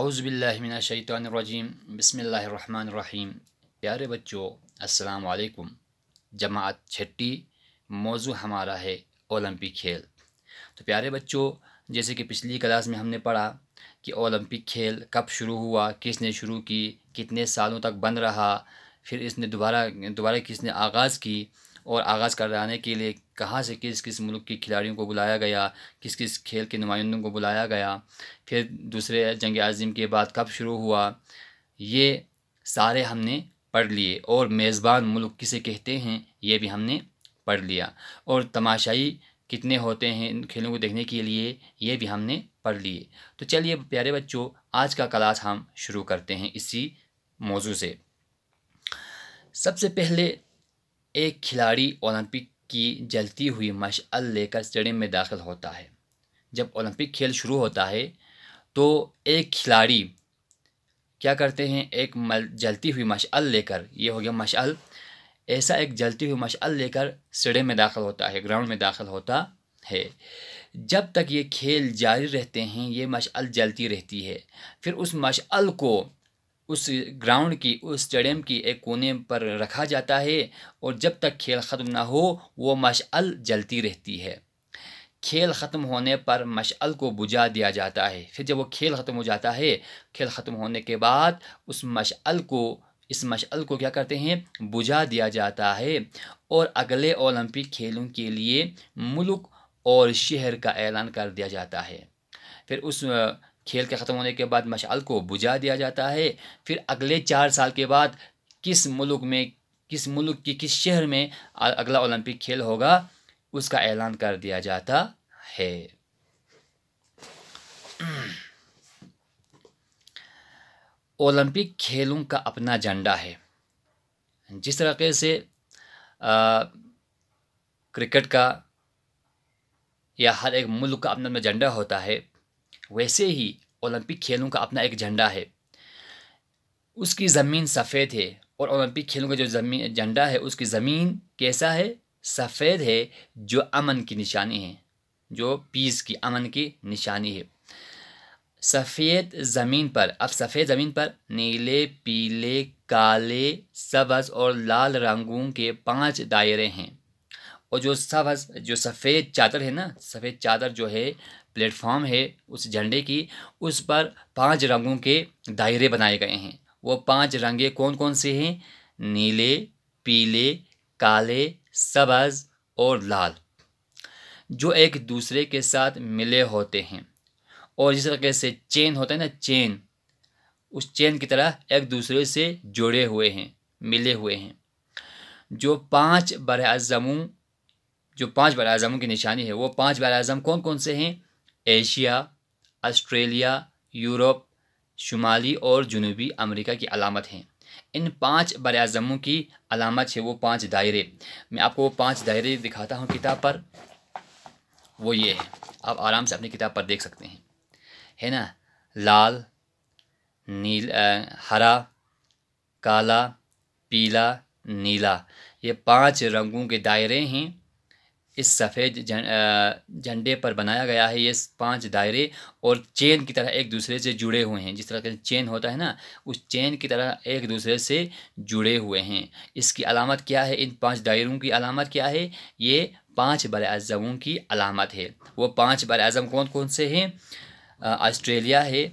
आउज़बिल्लिमिनशैतरजीम बसमीम प्यारे बच्चों अस्सलाम वालेकुम जमात छट्टी मौजू हमारा है ओलंपिक खेल तो प्यारे बच्चों जैसे कि पिछली क्लास में हमने पढ़ा कि ओलंपिक खेल कब शुरू हुआ किसने शुरू की कितने सालों तक बंद रहा फिर इसने दोबारा दोबारा किसने आगाज़ की और आगाज़ कराने के लिए कहाँ से किस किस मुल्क के खिलाड़ियों को बुलाया गया किस किस खेल के नुमाइंदों को बुलाया गया फिर दूसरे जंग अज़ीम के बाद कब शुरू हुआ ये सारे हमने पढ़ लिए और मेज़बान मुल्क किसे कहते हैं ये भी हमने पढ़ लिया और तमाशाई कितने होते हैं इन खेलों को देखने के लिए ये भी हमने पढ़ लिए तो चलिए प्यारे बच्चों आज का क्लास हम शुरू करते हैं इसी मौजू से सबसे पहले एक खिलाड़ी ओलंपिक की जलती हुई मशाल लेकर स्टेडियम में दाखिल होता है जब ओलंपिक खेल शुरू होता है तो एक खिलाड़ी क्या करते हैं एक मल जलती हुई मशाल लेकर ये हो गया मशाल ऐसा एक जलती हुई मशाल लेकर स्टेडियम में दाखिल होता है ग्राउंड में दाखिल होता है जब तक ये खेल जारी रहते हैं ये मशाल जलती रहती है फिर उस मशाल को उस ग्राउंड की उस स्टेडियम की एक कोने पर रखा जाता है और जब तक खेल ख़त्म ना हो वो मशअल जलती रहती है खेल ख़त्म होने पर मशअल को बुझा दिया जाता है फिर जब वो खेल ख़त्म हो जाता है खेल ख़त्म होने के बाद उस मशअल को इस मशअल को क्या करते हैं बुझा दिया जाता है और अगले ओलंपिक खेलों के लिए मुल्क और शहर का ऐलान कर दिया जाता है फिर उस खेल के ख़त्म होने के बाद मशाल को बुझा दिया जाता है फिर अगले चार साल के बाद किस मुल्क में किस मुल्क की किस शहर में अगला ओलंपिक खेल होगा उसका ऐलान कर दिया जाता है ओलंपिक खेलों का अपना झंडा है जिस तरीके से आ, क्रिकेट का या हर एक मुल्क का अपना अपना झंडा होता है वैसे ही ओलंपिक खेलों का अपना एक झंडा है उसकी ज़मीन सफ़ेद है और ओलंपिक खेलों का जो ज़मीन झंडा है उसकी ज़मीन कैसा है सफ़ेद है जो अमन की निशानी है जो पीस की अमन की निशानी है सफ़ेद ज़मीन पर अब सफ़ेद ज़मीन पर नीले पीले काले सब्ज़ और लाल रंगों के पांच दायरे हैं और जो सब जो सफ़ेद चादर है ना सफ़ेद चादर जो है प्लेटफॉर्म है उस झंडे की उस पर पांच रंगों के दायरे बनाए गए हैं वो पांच रंगे कौन कौन से हैं नीले पीले काले सब्ज और लाल जो एक दूसरे के साथ मिले होते हैं और जिस तरीके से चेन होता है ना चेन उस चेन की तरह एक दूसरे से जुड़े हुए हैं मिले हुए हैं जो पांच बर जो पांच बर अज़मों की निशानी है वो पांच बर अज़म कौन कौन से हैं एशिया ऑस्ट्रेलिया यूरोप शुमाली और जनूबी अमेरिका की अलामत हैं इन पांच बर अज़मों की अलामत है वो पांच दायरे मैं आपको वो पांच दायरे दिखाता हूँ किताब पर वो ये है आप आराम से अपनी किताब पर देख सकते हैं है ना लाल नील आ, हरा काला पीला नीला ये पांच रंगों के दायरे हैं इस सफ़ेद झंडे पर बनाया गया है ये पांच दायरे और चेन की तरह एक दूसरे से जुड़े हुए हैं जिस तरह का चेन होता है ना उस चेन की तरह एक दूसरे से जुड़े हुए हैं इसकी अलामत क्या है इन पांच दायरों की अलामत क्या है ये पांच बर अज़मों की अलामत है वो पांच बर अज़म कौन कौन से हैं ऑस्ट्रेलिया है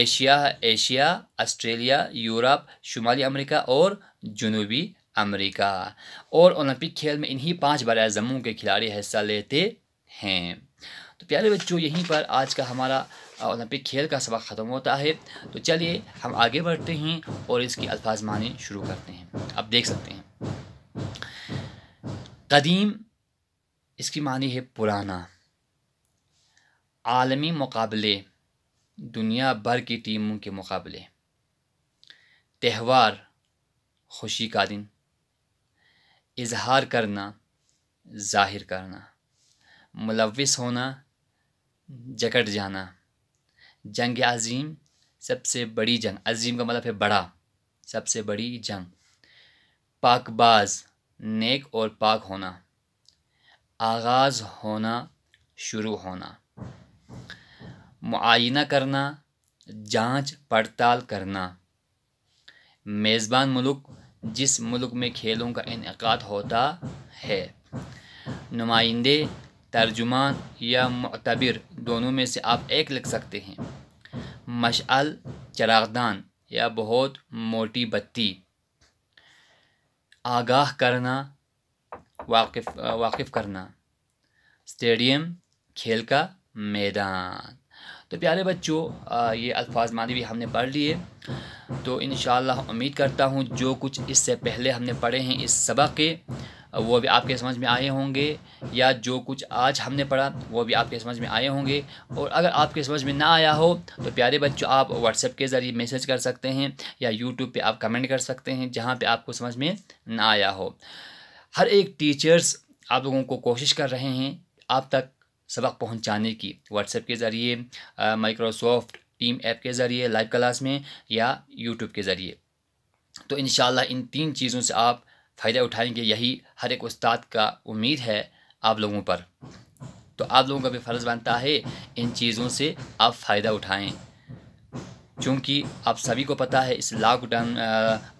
एशिया एशिया ऑस्ट्रेलिया यूरोप शुमाली अमरीका और जनूबी अमेरिका और ओलंपिक खेल में इन्हीं पांच बार जम्मू के खिलाड़ी हिस्सा लेते हैं तो प्यारे बच्चों यहीं पर आज का हमारा ओलंपिक खेल का सबक ख़त्म होता है तो चलिए हम आगे बढ़ते हैं और इसकी अल्फाज मानी शुरू करते हैं अब देख सकते हैं कदीम इसकी मानी है पुराना आलमी मुकाबले दुनिया भर की टीमों के मुकाबले त्यौहार खुशी का दिन इजहार करना ज़ाहिर करना मुलविस होना जकट जाना जंग अज़ीम सबसे बड़ी जंग अज़ीम का मतलब है बड़ा सबसे बड़ी जंग पाकबाज नेक और पाक होना आगाज़ होना शुरू होना मुआयना करना जांच पड़ताल करना मेज़बान मुल्क जिस मुल्क में खेलों का इनका होता है नुमाइंदे तर्जुमान या मतबिर दोनों में से आप एक लिख सकते हैं मशल चरागदान या बहुत मोटी बत्ती आगाह करना वाकिफ वाकिफ करना स्टेडियम खेल का मैदान तो प्यारे बच्चों ये अल्फाज मानवी हमने पढ़ लिए तो इन उम्मीद करता हूँ जो कुछ इससे पहले हमने पढ़े हैं इस सबक के वो भी आपके समझ में आए होंगे या जो कुछ आज हमने पढ़ा वो भी आपके समझ में आए होंगे और अगर आपके समझ में ना आया हो तो प्यारे बच्चों आप व्हाट्सएप के ज़रिए मैसेज कर सकते हैं या यूट्यूब पे आप कमेंट कर सकते हैं जहाँ पे आपको समझ में ना आया हो हर एक टीचर्स आप लोगों को कोशिश कर रहे हैं आप तक सबक पहुंचाने की व्हाट्सएप के ज़रिए माइक्रोसॉफ्ट टीम ऐप के ज़रिए लाइव क्लास में या यूट्यूब के ज़रिए तो इन इन तीन चीज़ों से आप फ़ायदा उठाएंगे यही हर एक उस्ताद का उम्मीद है आप लोगों पर तो आप लोगों का भी फ़र्ज़ बनता है इन चीज़ों से आप फ़ायदा उठाएं चूँकि आप सभी को पता है इस लॉकडाउन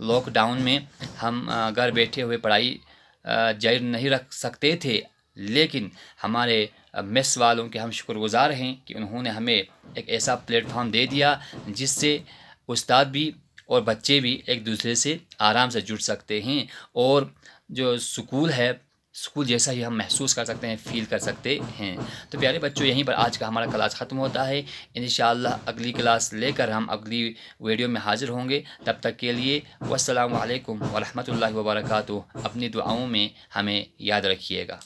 लॉकडाउन में हम घर बैठे हुए पढ़ाई जारी नहीं रख सकते थे लेकिन हमारे मेस वालों के हम शुक्रगुज़ार हैं कि उन्होंने हमें एक ऐसा प्लेटफॉर्म दे दिया जिससे उस्ताद भी और बच्चे भी एक दूसरे से आराम से जुड़ सकते हैं और जो स्कूल है स्कूल जैसा ही हम महसूस कर सकते हैं फील कर सकते हैं तो प्यारे बच्चों यहीं पर आज का हमारा क्लास ख़त्म होता है इन अगली क्लास लेकर हम अगली वीडियो में हाज़िर होंगे तब तक के लिए वालेकुम वरहमत ला वबरक अपनी दुआओं में हमें याद रखिएगा